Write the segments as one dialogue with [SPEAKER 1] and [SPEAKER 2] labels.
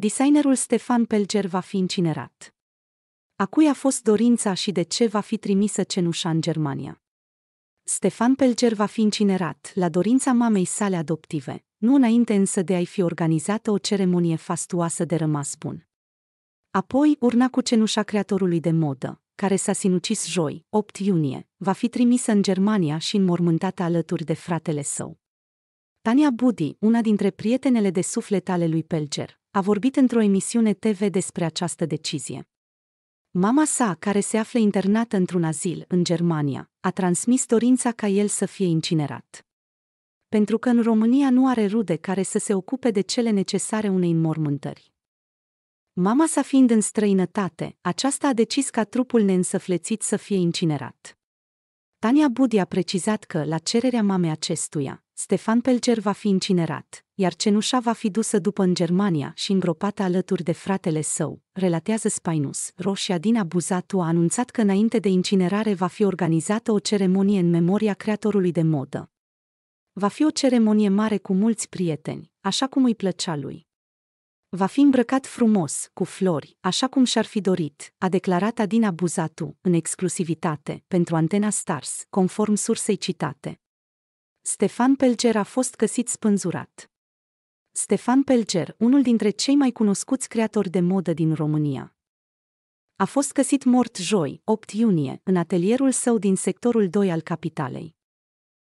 [SPEAKER 1] designerul Stefan Pelger va fi incinerat. A cui a fost dorința și de ce va fi trimisă cenușa în Germania? Stefan Pelger va fi incinerat la dorința mamei sale adoptive, nu înainte însă de a-i fi organizată o ceremonie fastuoasă de rămas bun. Apoi urna cu cenușa creatorului de modă, care s-a sinucis joi, 8 iunie, va fi trimisă în Germania și înmormântată alături de fratele său. Tania Budi, una dintre prietenele de suflet ale lui Pelger, a vorbit într-o emisiune TV despre această decizie. Mama sa, care se află internată într-un azil în Germania, a transmis dorința ca el să fie incinerat. Pentru că în România nu are rude care să se ocupe de cele necesare unei înmormântări. Mama sa fiind în străinătate, aceasta a decis ca trupul neînsăflețit să fie incinerat. Tania Budi a precizat că, la cererea mamei acestuia, Stefan Pelcer va fi incinerat, iar cenușa va fi dusă după în Germania și îngropată alături de fratele său, relatează Spainus. Roșia din Abuzatu a anunțat că înainte de incinerare va fi organizată o ceremonie în memoria creatorului de modă. Va fi o ceremonie mare cu mulți prieteni, așa cum îi plăcea lui. Va fi îmbrăcat frumos, cu flori, așa cum și-ar fi dorit, a declarat Adina Buzatu, în exclusivitate, pentru Antena Stars, conform sursei citate. Stefan Pelger a fost găsit spânzurat. Stefan Pelger, unul dintre cei mai cunoscuți creatori de modă din România, a fost găsit mort joi, 8 iunie, în atelierul său din sectorul 2 al capitalei.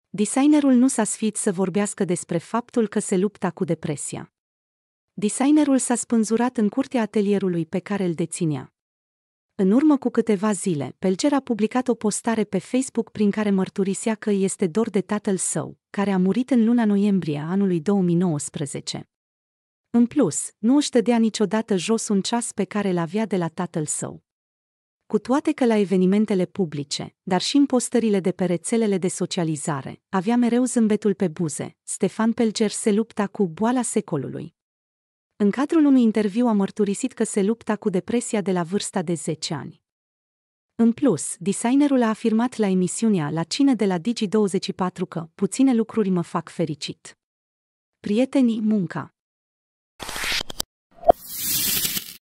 [SPEAKER 1] Designerul nu s-a sfit să vorbească despre faptul că se lupta cu depresia. Designerul s-a spânzurat în curtea atelierului pe care îl deținea. În urmă cu câteva zile, Pelcer a publicat o postare pe Facebook prin care mărturisea că este dor de tatăl său, care a murit în luna noiembrie a anului 2019. În plus, nu își dădea niciodată jos un ceas pe care l-avea de la tatăl său. Cu toate că la evenimentele publice, dar și în postările de pe rețelele de socializare, avea mereu zâmbetul pe buze, Stefan Pelger se lupta cu boala secolului. În cadrul unui interviu a mărturisit că se lupta cu depresia de la vârsta de 10 ani. În plus, designerul a afirmat la emisiunea La Cine de la Digi24 că puține lucruri mă fac fericit. Prietenii, munca,